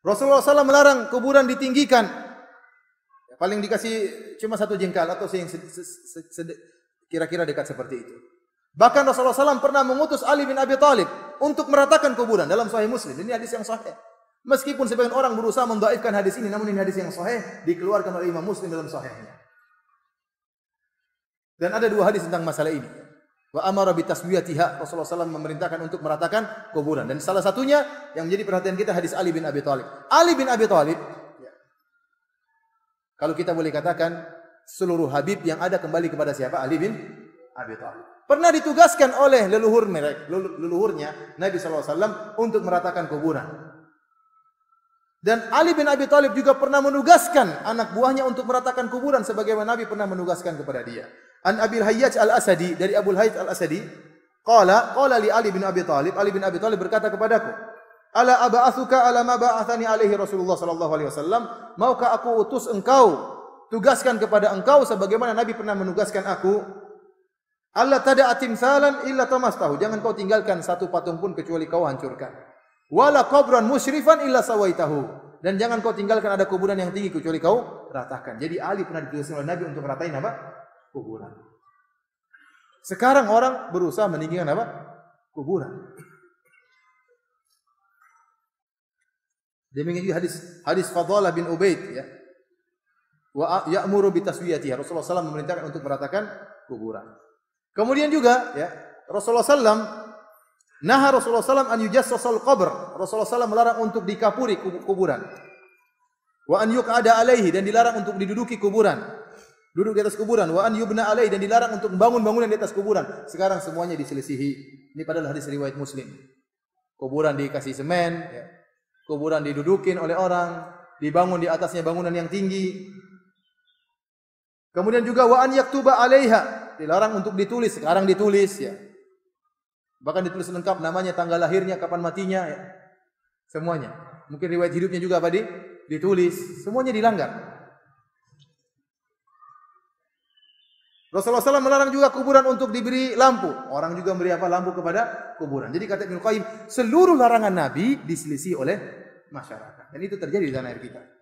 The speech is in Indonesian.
Rasulullah SAW melarang kuburan ditinggikan. Paling dikasih cuma satu jengkal atau kira-kira dekat seperti itu. Bahkan Rasulullah SAW pernah mengutus Ali bin Abi Thalib untuk meratakan kuburan dalam Sahih Muslim. Ini hadis yang sahih. Meskipun sebagian orang berusaha mendoaifkan hadis ini, namun ini hadis yang sahih dikeluarkan oleh Imam Muslim dalam sahihnya. Dan ada dua hadis tentang masalah ini. Wa amara bi Rasulullah SAW memerintahkan untuk meratakan kuburan. Dan salah satunya yang menjadi perhatian kita hadis Ali bin Abi Thalib. Ali bin Abi Thalib ya. kalau kita boleh katakan seluruh Habib yang ada kembali kepada siapa? Ali bin Abi Thalib. Pernah ditugaskan oleh leluhur mereka, leluhurnya Nabi SAW untuk meratakan kuburan. Dan Ali bin Abi Thalib juga pernah menugaskan anak buahnya untuk meratakan kuburan sebagaimana Nabi pernah menugaskan kepada dia. An Abi Hayyaj Al Asadi dari Abu Hayyaj Al Asadi qala qala li Ali bin Abi Talib Ali bin Abi Talib berkata kepadaku Ala aba'athuka ala ma ba'athani alaihi Rasulullah sallallahu alaihi wasallam maukah aku utus engkau tugaskan kepada engkau sebagaimana Nabi pernah menugaskan aku Allah tada atim salan illa tamas tahu. Jangan kau tinggalkan satu patung pun kecuali kau hancurkan. Wala kubran musyrifan illa sawaitahu. Dan jangan kau tinggalkan ada kuburan yang tinggi kecuali kau ratakan. Jadi Ali pernah ditugaskan oleh Nabi untuk ratain apa? kuburan. Sekarang orang berusaha meninggikan apa? Kuburan. Demikian juga hadis hadis Fadhalah bin Ubaid ya. Wa ya'muru bi taswiyatiha. Rasulullah SAW memerintahkan untuk meratakan kuburan. Kemudian juga ya, Rasulullah SAW nah Rasulullah SAW an yujassasal qabr. Rasulullah SAW melarang untuk dikapuri kuburan. Wa an yuq'ada alaihi dan dilarang untuk diduduki kuburan duduk di atas kuburan wa an yubna alai dan dilarang untuk membangun bangunan di atas kuburan sekarang semuanya diselisihi ini padahal hadis riwayat muslim kuburan dikasih semen ya. kuburan didudukin oleh orang dibangun di atasnya bangunan yang tinggi kemudian juga wa an yaktuba alaiha dilarang untuk ditulis sekarang ditulis ya bahkan ditulis lengkap namanya tanggal lahirnya kapan matinya ya. semuanya mungkin riwayat hidupnya juga apa di ditulis semuanya dilanggar Rasulullah SAW melarang juga kuburan untuk diberi lampu. Orang juga beri apa? Lampu kepada kuburan. Jadi kata Ibnu Qayyim, seluruh larangan Nabi diselisih oleh masyarakat. Dan itu terjadi di tanah air kita.